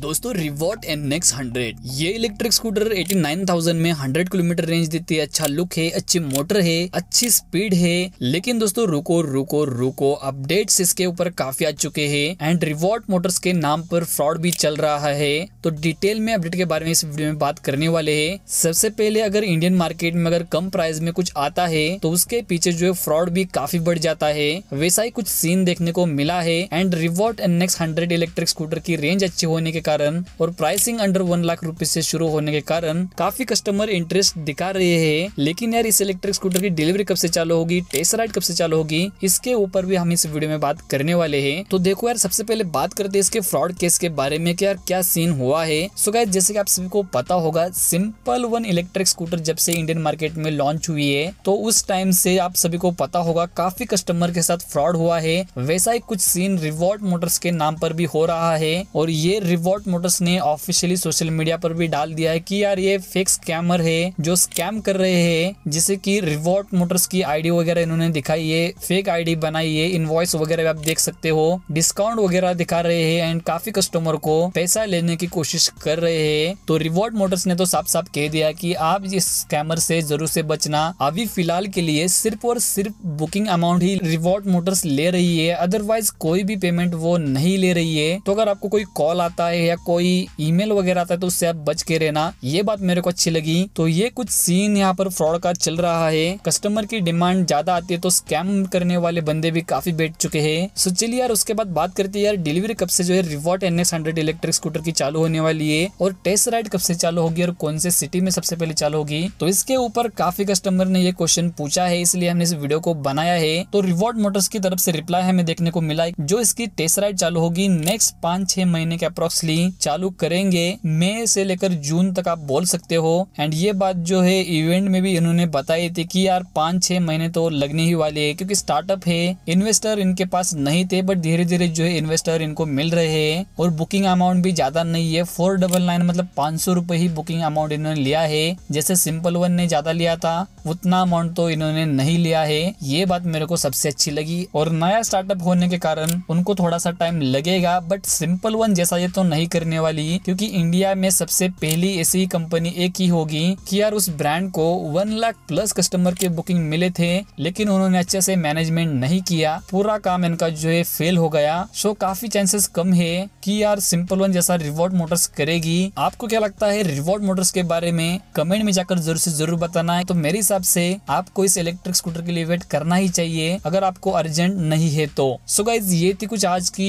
दोस्तों Revolt N nex hundred ये electric scooter 89,000 में 100 किलोमीटर रेंज देती है अच्छा लुक है अच्छी मोटर है अच्छी स्पीड है लेकिन दोस्तों रुको रुको रुको अपडेट्स इसके ऊपर काफी आ चुके हैं एंड रिवॉर्ट मोटर्स के नाम पर फ्रॉड भी चल रहा है तो डिटेल में अपडेट के बारे में इस वीडियो में बात करने वाले है सबसे पहले अगर इंडियन मार्केट में अगर कम प्राइस में कुछ आता है तो उसके पीछे जो है फ्रॉड भी काफी बढ़ जाता है वैसा ही कुछ सीन देखने को मिला है and Revolt N nex hundred electric scooter की रेंज अच्छी होने के के कारण और pricing under one lakh rupees से शुरू होने के कारण काफी कस्टमर इंटरेस्ट दिखा रहे हैं लेकिन यार इस इलेक्ट्रिक स्कूटर की डिलीवरी कब से चालू होगी टेस्ट राइड कब से चालू होगी इसके ऊपर भी हम इस वीडियो में बात करने वाले है तो देखो यार सबसे पहले बात करते हैं इसके फ्रॉड केस के बारे में यार क्या सीन हुआ है सो गाय जैसे की आप सभी को पता होगा सिंपल वन इलेक्ट्रिक स्कूटर जब से इंडियन मार्केट में लॉन्च हुई है तो उस टाइम से आप सभी को पता होगा काफी कस्टमर के साथ फ्रॉड हुआ है वैसा ही कुछ सीन रिवॉर्ड मोटर्स के नाम पर भी हो रहा है और ये रिवॉर्ड वॉट मोटर्स ने ऑफिशियली सोशल मीडिया पर भी डाल दिया है कि यार ये फेक स्कैमर है जो स्कैम कर रहे हैं जिसे कि रिवॉर्ट मोटर्स की आईडी वगैरह इन्होंने दिखाई है फेक आईडी बनाई है इनवॉइस वगैरह आप देख सकते हो डिस्काउंट वगैरह दिखा रहे हैं एंड काफी कस्टमर को पैसा लेने की कोशिश कर रहे हैं तो रिवॉर्ट मोटर्स ने तो साफ साफ कह दिया कि आप इस स्कैमर से जरूर से बचना अभी फिलहाल के लिए सिर्फ और सिर्फ बुकिंग अमाउंट ही रिवॉर्ट मोटर्स ले रही है अदरवाइज कोई भी पेमेंट वो नहीं ले रही है तो अगर आपको कोई कॉल आता है या कोई ईमेल वगैरह आता है तो उससे आप बच के रहना ये बात मेरे को अच्छी लगी तो ये कुछ सीन यहाँ पर फ्रॉड का चल रहा है कस्टमर की डिमांड ज्यादा आती है तो स्कैम करने वाले बंदे भी काफी बैठ चुके हैं सो चलिए यार उसके बाद बात करते हैं यार डिलीवरी कब से जो है Revolt N S hundred electric scooter की चालू होने वाली है और टेस्ट राइड कब से चालू होगी और कौन से सिटी में सबसे पहले चालू होगी तो इसके ऊपर काफी कस्टमर ने ये क्वेश्चन पूछा है इसलिए हमने इस वीडियो को बनाया है तो रिवॉट मोटर्स की तरफ से रिप्लाई हमें देखने को मिला जो इसकी टेस्ट राइड चालू होगी नेक्स्ट पांच छह महीने के अप्रोक्स सीरियसली चालू करेंगे मई से लेकर जून तक आप बोल सकते हो एंड ये बात जो है इवेंट में भी इन्होंने बताई थी कि यार पांच छह महीने तो लगने ही वाले है क्योंकि स्टार्टअप है इन्वेस्टर इनके पास नहीं थे बट धीरे धीरे जो है इन्वेस्टर इनको मिल रहे है और बुकिंग अमाउंट भी ज्यादा नहीं है फोर डबल नाइन मतलब पांच सौ रूपए ही बुकिंग अमाउंट इन्होंने लिया है जैसे सिंपल वन ने ज्यादा लिया था उतना अमाउंट तो इन्होंने नहीं लिया है ये बात मेरे को सबसे अच्छी लगी और नया स्टार्टअप होने के कारण उनको थोड़ा सा टाइम लगेगा बट सिंपल वन जैसा ये तो नहीं करने वाली क्योंकि इंडिया में सबसे पहली ऐसी कंपनी एक ही होगी कि यार उस ब्रांड को वन लाख प्लस कस्टमर के बुकिंग मिले थे लेकिन उन्होंने अच्छे से मैनेजमेंट नहीं किया पूरा काम इनका जो है फेल हो गया सो काफी चांसेस कम है कि यार सिंपल वन जैसा रिवॉर्ड मोटर्स करेगी आपको क्या लगता है रिवॉर्ड मोटर्स के बारे में कमेंट में जाकर जरूर से जरूर बताना है तो मेरे हिसाब से आपको इस इलेक्ट्रिक स्कूटर के लिए वेट करना ही चाहिए अगर आपको अर्जेंट नहीं है तो सो so गाइज ये थी कुछ आज की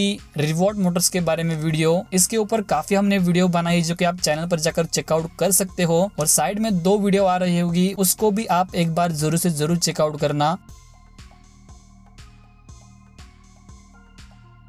रिवॉर्ड मोटर्स के बारे में वीडियो इस इसके ऊपर काफी हमने वीडियो बनाई जो कि आप चैनल पर जाकर चेकआउट कर सकते हो और साइड में दो वीडियो आ रही होगी उसको भी आप एक बार जरूर से जरूर चेकआउट करना